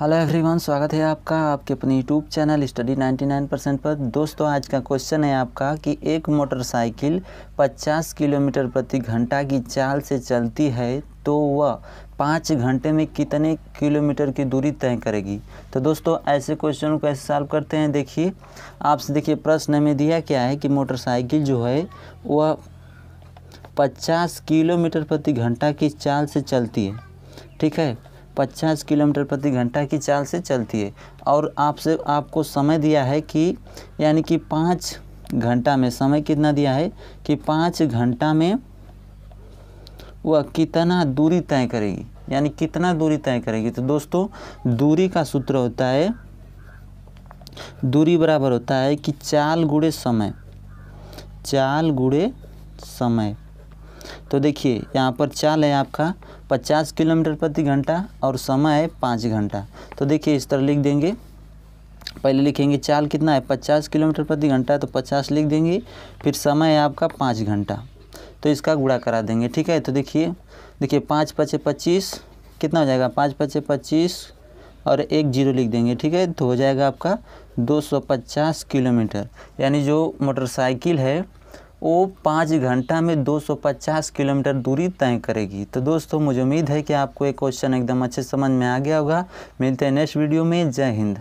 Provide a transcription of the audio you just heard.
hello everyone स्वागत है आपका आपके अपने यूट्यूब चैनल स्टडी 99 परसेंट पर दोस्तों आज का क्वेश्चन है आपका कि एक मोटरसाइकिल 50 किलोमीटर प्रति घंटा की चाल से चलती है तो वह पाँच घंटे में कितने किलोमीटर की दूरी तय करेगी तो दोस्तों ऐसे क्वेश्चन को कैसे सॉल्व करते हैं देखिए आपसे देखिए प्रश्न में दिया क्या है कि मोटरसाइकिल जो है वह पचास किलोमीटर प्रति घंटा की चाल से चलती है ठीक है पचास किलोमीटर प्रति घंटा की चाल से चलती है और आपसे आपको समय दिया है कि यानी कि पाँच घंटा में समय कितना दिया है कि पाँच घंटा में वह कितना दूरी तय करेगी यानी कितना दूरी तय करेगी तो दोस्तों दूरी का सूत्र होता है दूरी बराबर होता है कि चाल गुड़े समय चाल गुड़े समय तो देखिए यहाँ पर चाल है आपका 50 किलोमीटर प्रति घंटा और समय है पाँच घंटा तो देखिए इस तरह लिख देंगे पहले लिखेंगे चाल कितना है 50 किलोमीटर प्रति घंटा तो 50 लिख देंगे फिर समय है आपका पाँच घंटा तो इसका गुड़ा करा देंगे ठीक है तो देखिए देखिए पाँच पचे पच्चीस कितना हो जाएगा पाँच पचे पच्चीस और एक जीरो लिख देंगे ठीक है तो हो जाएगा आपका 250 किलोमीटर यानी जो मोटरसाइकिल है वो पाँच घंटा में 250 किलोमीटर दूरी तय करेगी तो दोस्तों मुझे उम्मीद है कि आपको ये क्वेश्चन एकदम अच्छे समझ में आ गया होगा मिलते हैं नेक्स्ट वीडियो में जय हिंद